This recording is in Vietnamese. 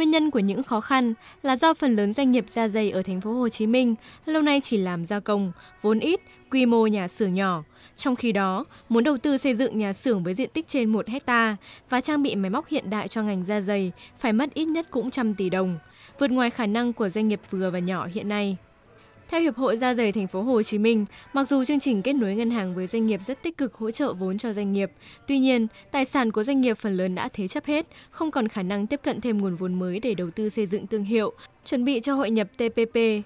Nguyên nhân của những khó khăn là do phần lớn doanh nghiệp da dày ở thành phố Hồ Chí Minh lâu nay chỉ làm gia công, vốn ít, quy mô nhà xưởng nhỏ. Trong khi đó, muốn đầu tư xây dựng nhà xưởng với diện tích trên 1 hecta và trang bị máy móc hiện đại cho ngành da dày phải mất ít nhất cũng trăm tỷ đồng, vượt ngoài khả năng của doanh nghiệp vừa và nhỏ hiện nay. Theo Hiệp hội Da dày Thành phố Hồ Chí Minh, mặc dù chương trình kết nối ngân hàng với doanh nghiệp rất tích cực hỗ trợ vốn cho doanh nghiệp, tuy nhiên tài sản của doanh nghiệp phần lớn đã thế chấp hết, không còn khả năng tiếp cận thêm nguồn vốn mới để đầu tư xây dựng thương hiệu, chuẩn bị cho hội nhập TPP